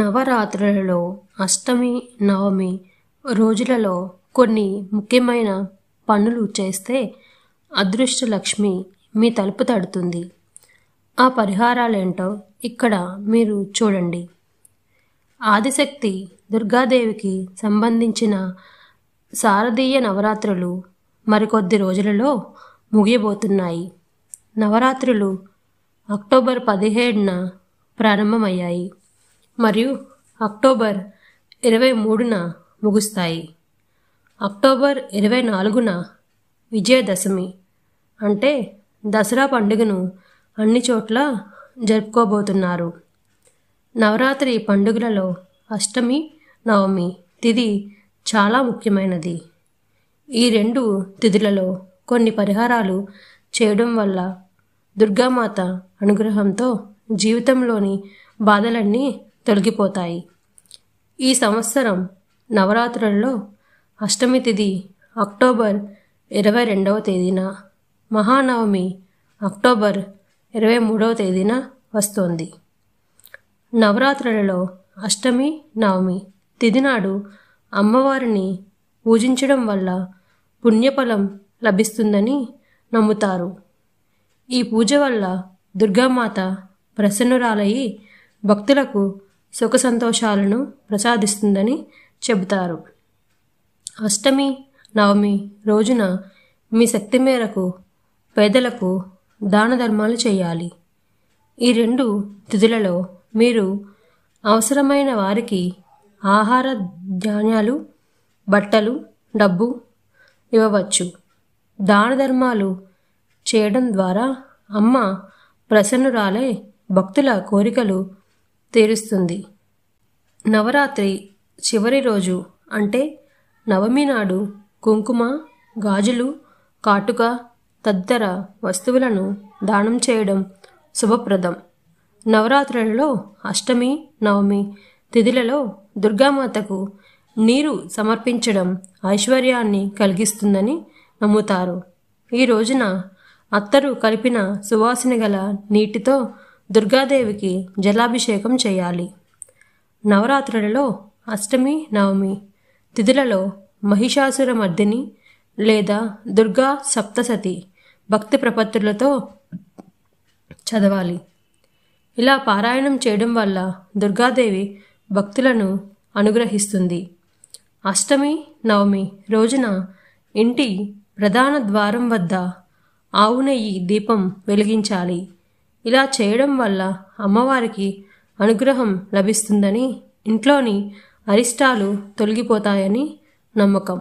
నవరాత్రులలో అష్టమి నవమి రోజులలో కొన్ని ముఖ్యమైన పనులు చేస్తే అదృష్టలక్ష్మి మీ తలుపు తడుతుంది ఆ పరిహారాలేంటో ఇక్కడ మీరు చూడండి ఆదిశక్తి దుర్గాదేవికి సంబంధించిన శారదీయ నవరాత్రులు మరికొద్ది రోజులలో ముగియబోతున్నాయి నవరాత్రులు అక్టోబర్ పదిహేడున ప్రారంభమయ్యాయి మరియు అక్టోబర్ ఇరవై మూడున ముగుస్తాయి అక్టోబర్ ఇరవై నాలుగున విజయదశమి అంటే దసరా పండుగను అన్ని చోట్ల జరుపుకోబోతున్నారు నవరాత్రి పండుగలలో అష్టమి నవమి తిది చాలా ముఖ్యమైనది ఈ రెండు తిథులలో కొన్ని పరిహారాలు చేయడం వల్ల దుర్గామాత అనుగ్రహంతో జీవితంలోని బాధలన్నీ తొలగిపోతాయి ఈ సంవత్సరం నవరాత్రుల్లో అష్టమి తిథి అక్టోబర్ ఇరవై రెండవ తేదీన మహానవమి అక్టోబర్ ఇరవై మూడవ తేదీన వస్తోంది నవరాత్రులలో అష్టమి నవమి తిదినాడు అమ్మవారిని పూజించడం వల్ల పుణ్యఫలం లభిస్తుందని నమ్ముతారు ఈ పూజ వల్ల దుర్గామాత ప్రసన్నురాలయ్యి భక్తులకు సుఖ సంతోషాలను ప్రసాదిస్తుందని చెబుతారు అష్టమి నవమి రోజున మీ శక్తి మేరకు పేదలకు దాన ధర్మాలు చేయాలి ఈ రెండు తిథులలో మీరు అవసరమైన వారికి ఆహార ధాన్యాలు బట్టలు డబ్బు ఇవ్వవచ్చు దాన ధర్మాలు చేయడం ద్వారా అమ్మ ప్రసన్నురాలే భక్తుల కోరికలు తీరుస్తుంది నవరాత్రి చివరి రోజు అంటే నవమి నాడు కుంకుమ గాజులు కాటుక తదితర వస్తువులను దానం చేయడం శుభప్రదం నవరాత్రులలో అష్టమి నవమి తిథులలో దుర్గామాతకు నీరు సమర్పించడం ఐశ్వర్యాన్ని కలిగిస్తుందని నమ్ముతారు ఈ రోజున అత్తరు కలిపిన సువాసన గల నీటితో దుర్గాదేవికి జలాభిషేకం చేయాలి నవరాత్రులలో అష్టమి నవమి తిథులలో మహిషాసుర మర్దిని లేదా దుర్గా సప్తసతి భక్తి ప్రపత్తులతో చదవాలి ఇలా పారాయణం చేయడం వల్ల దుర్గాదేవి భక్తులను అనుగ్రహిస్తుంది అష్టమి నవమి రోజున ఇంటి ప్రధాన ద్వారం వద్ద ఆవు నెయ్యి దీపం వెలిగించాలి ఇలా చేయడం వల్ల అమ్మవారికి అనుగ్రహం లభిస్తుందని ఇంట్లోని అరిష్టాలు తొలగిపోతాయని నమ్మకం